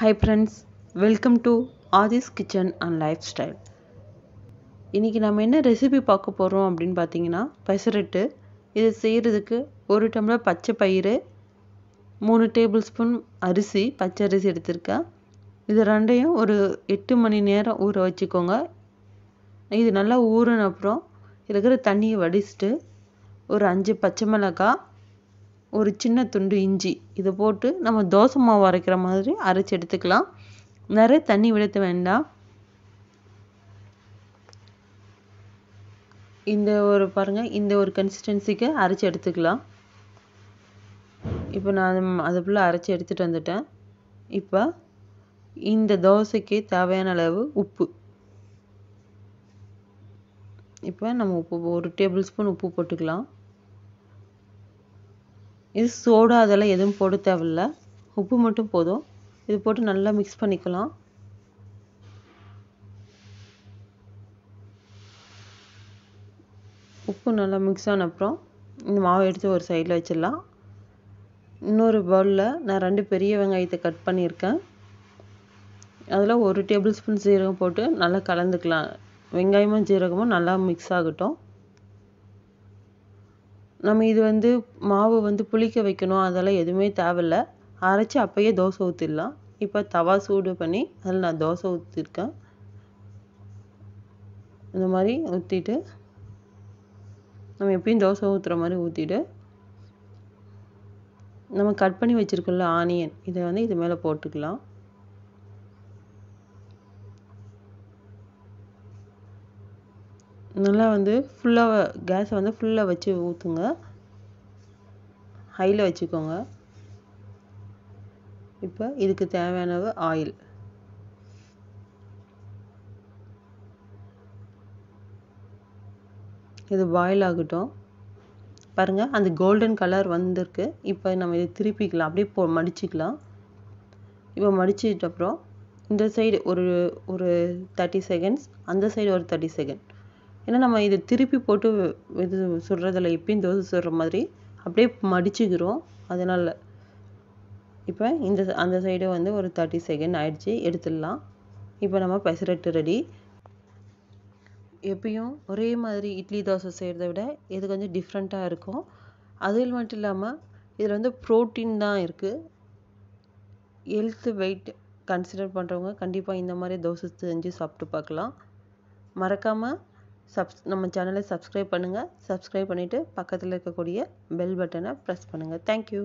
hi friends welcome to Adhi's kitchen and lifestyle இன்றைக்கி நம்ம என்ன ரெசிபி பார்க்க போகிறோம் அப்படின்னு பார்த்தீங்கன்னா பெசரட்டு இதை செய்கிறதுக்கு ஒரு டம்ளர் பச்சை பயிறு மூணு டேபிள் ஸ்பூன் அரிசி பச்சை அரிசி எடுத்திருக்கேன் இது ரெண்டையும் ஒரு எட்டு மணி நேரம் ஊற வச்சுக்கோங்க இது நல்லா ஊறின அப்புறம் இருக்கிற தண்ணியை வடிச்சிட்டு ஒரு அஞ்சு பச்சை மிளகாய் ஒரு சின்ன துண்டு இஞ்சி இதை போட்டு நம்ம தோசை மாவு அரைக்கிற மாதிரி அரைச்சி எடுத்துக்கலாம் நிறைய தண்ணி விடுத்த வேண்டாம் இந்த ஒரு பாருங்கள் இந்த ஒரு கன்சிஸ்டன்சிக்கு அரைச்சி எடுத்துக்கலாம் இப்போ நான் அதை ஃபுல்லாக அரைச்சி எடுத்துகிட்டு வந்துட்டேன் இப்போ இந்த தோசைக்கு தேவையான அளவு உப்பு இப்போ நம்ம உப்பு ஒரு டேபிள் ஸ்பூன் உப்பு போட்டுக்கலாம் இது சோடா அதெல்லாம் எதுவும் போட தேவையில்ல உப்பு மட்டும் போதும் இது போட்டு நல்லா மிக்ஸ் பண்ணிக்கலாம் உப்பு நல்லா மிக்ஸ் ஆன அப்புறம் இந்த மாவை எடுத்து ஒரு சைடில் வச்சிடலாம் இன்னொரு பவுலில் நான் ரெண்டு பெரிய வெங்காயத்தை கட் பண்ணியிருக்கேன் அதில் ஒரு டேபிள் ஸ்பூன் சீரகம் போட்டு நல்லா கலந்துக்கலாம் வெங்காயமும் சீரகமும் நல்லா மிக்ஸ் ஆகட்டும் நம்ம இது வந்து மாவு வந்து புளிக்க வைக்கணும் அதெல்லாம் எதுவுமே தேவையில்ல அரைச்சி அப்பயே தோசை ஊற்றிடலாம் இப்போ தவா சூடு பண்ணி அதில் நான் தோசை ஊற்றிருக்கேன் இந்த மாதிரி ஊற்றிட்டு நம்ம எப்பயும் தோசை ஊற்றுற மாதிரி ஊற்றிட்டு நம்ம கட் பண்ணி வச்சுருக்கோம்ல ஆனியன் இதை வந்து இது மேலே போட்டுக்கலாம் நல்லா வந்து ஃபுல்லாக கேஸை வந்து ஃபுல்லாக வச்சு ஊற்றுங்க ஹையில் வச்சுக்கோங்க இப்போ இதுக்கு தேவையானது ஆயில் இது பாயில் ஆகட்டும் பாருங்கள் அந்த கோல்டன் கலர் வந்திருக்கு இப்போ நம்ம இதை திருப்பிக்கலாம் அப்படியே போ மடிச்சுக்கலாம் இப்போ மடிச்சிட்ட அப்புறம் இந்த சைடு ஒரு ஒரு தேர்ட்டி செகண்ட்ஸ் அந்த சைடு ஒரு தேர்ட்டி செகண்ட் ஏன்னா நம்ம இது திருப்பி போட்டு இது சுடுறதில்ல இப்பயும் தோசை சுடுற மாதிரி அப்படியே மடிச்சுக்கிறோம் அதனால் இப்போ இந்த அந்த சைடு வந்து ஒரு தேர்ட்டி செகண்ட் ஆயிடுச்சு எடுத்துடலாம் இப்போ நம்ம பெசரட்டு ரெடி எப்பயும் ஒரே மாதிரி இட்லி தோசை செய்கிறத விட இது கொஞ்சம் டிஃப்ரெண்ட்டாக இருக்கும் அதில் மட்டும் இல்லாமல் இதில் வந்து ப்ரோட்டீன் தான் இருக்குது ஹெல்த்து வெயிட் கன்சிடர் பண்ணுறவங்க கண்டிப்பாக இந்த மாதிரி தோசை செஞ்சு சாப்பிட்டு பார்க்கலாம் மறக்காமல் சப்ஸ் நம்ம சேனலை சப்ஸ்கிரைப் பண்ணுங்கள் சப்ஸ்கிரைப் பண்ணிவிட்டு பக்கத்தில் இருக்கக்கூடிய பெல் பட்டனை ப்ரெஸ் பண்ணுங்கள் தேங்க்யூ